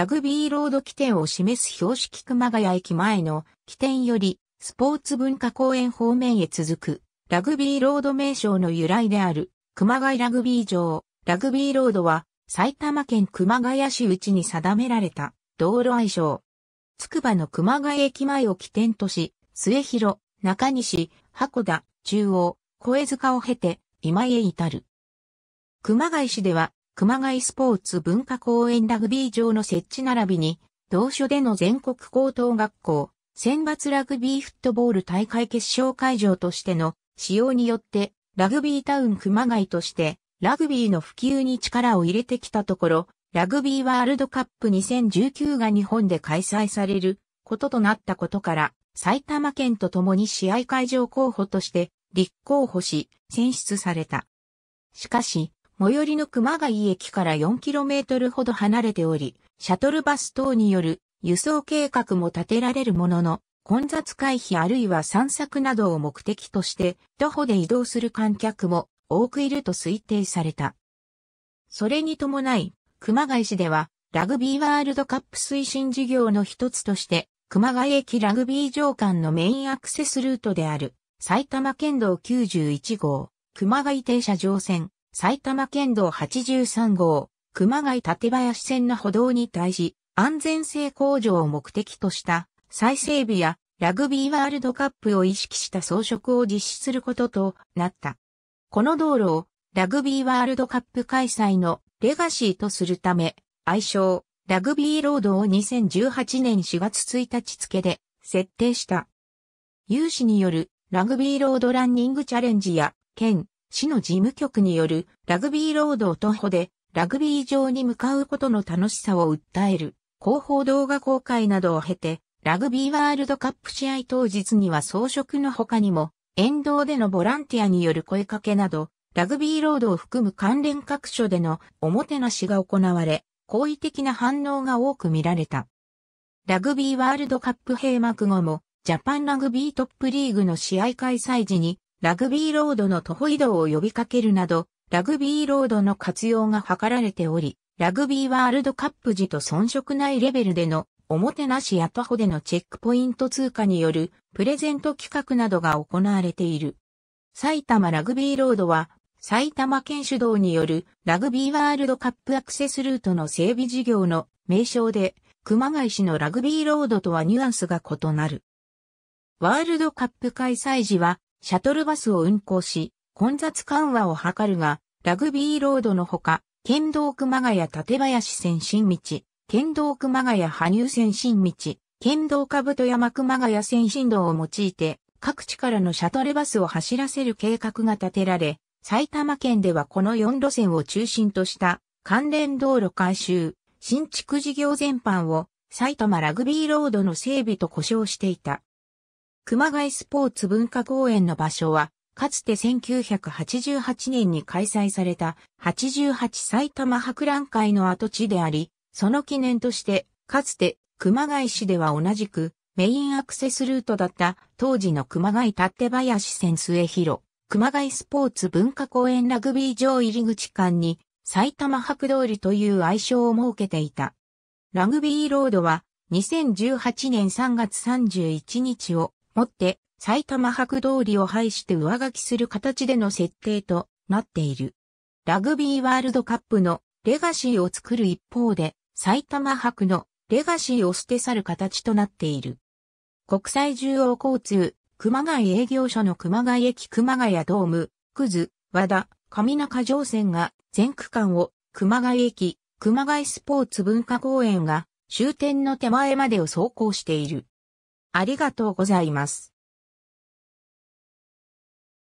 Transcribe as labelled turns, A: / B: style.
A: ラグビーロード起点を示す標識熊谷駅前の起点よりスポーツ文化公園方面へ続くラグビーロード名称の由来である熊谷ラグビー場ラグビーロードは埼玉県熊谷市内に定められた道路愛称。筑波の熊谷駅前を起点とし、末広、中西、箱田、中央、小江塚を経て今へ至る。熊谷市では熊谷スポーツ文化公園ラグビー場の設置並びに、同所での全国高等学校、選抜ラグビーフットボール大会決勝会場としての使用によって、ラグビータウン熊谷として、ラグビーの普及に力を入れてきたところ、ラグビーワールドカップ2019が日本で開催されることとなったことから、埼玉県と共に試合会場候補として立候補し、選出された。しかし、最寄りの熊谷駅から 4km ほど離れており、シャトルバス等による輸送計画も立てられるものの、混雑回避あるいは散策などを目的として徒歩で移動する観客も多くいると推定された。それに伴い、熊谷市ではラグビーワールドカップ推進事業の一つとして熊谷駅ラグビー場間のメインアクセスルートである埼玉県道91号熊谷停車場線埼玉県道83号、熊谷立林線の歩道に対し、安全性向上を目的とした再整備やラグビーワールドカップを意識した装飾を実施することとなった。この道路をラグビーワールドカップ開催のレガシーとするため、愛称、ラグビーロードを2018年4月1日付で設定した。有志によるラグビーロードランニングチャレンジや、県、市の事務局によるラグビーロードを徒歩でラグビー場に向かうことの楽しさを訴える広報動画公開などを経て、ラグビーワールドカップ試合当日には装飾の他にも、沿道でのボランティアによる声かけなど、ラグビーロードを含む関連各所でのおもてなしが行われ、好意的な反応が多く見られた。ラグビーワールドカップ閉幕後も、ジャパンラグビートップリーグの試合開催時に、ラグビーロードの徒歩移動を呼びかけるなど、ラグビーロードの活用が図られており、ラグビーワールドカップ時と遜色ないレベルでの、おもてなしや徒歩でのチェックポイント通過によるプレゼント企画などが行われている。埼玉ラグビーロードは、埼玉県主導によるラグビーワールドカップアクセスルートの整備事業の名称で、熊谷市のラグビーロードとはニュアンスが異なる。ワールドカップ開催時は、シャトルバスを運行し、混雑緩和を図るが、ラグビーロードのほか、県道熊谷立林線新道、県道熊谷羽生線新道、県道兜山熊谷線新道を用いて、各地からのシャトルバスを走らせる計画が立てられ、埼玉県ではこの4路線を中心とした関連道路改修、新築事業全般を埼玉ラグビーロードの整備と呼称していた。熊谷スポーツ文化公園の場所は、かつて1988年に開催された88埼玉博覧会の跡地であり、その記念として、かつて熊谷市では同じくメインアクセスルートだった当時の熊谷立林線末広、熊谷スポーツ文化公園ラグビー場入り口間に埼玉博通りという愛称を設けていた。ラグビーロードは2018年3月31日をもって埼玉白通りを廃して上書きする形での設定となっている。ラグビーワールドカップのレガシーを作る一方で、埼玉白のレガシーを捨て去る形となっている。国際重要交通、熊谷営業所の熊谷駅熊谷ドーム、くず、和田、上中城線が全区間を熊谷駅、熊谷スポーツ文化公園が終点の手前までを走行している。ありがとうございます。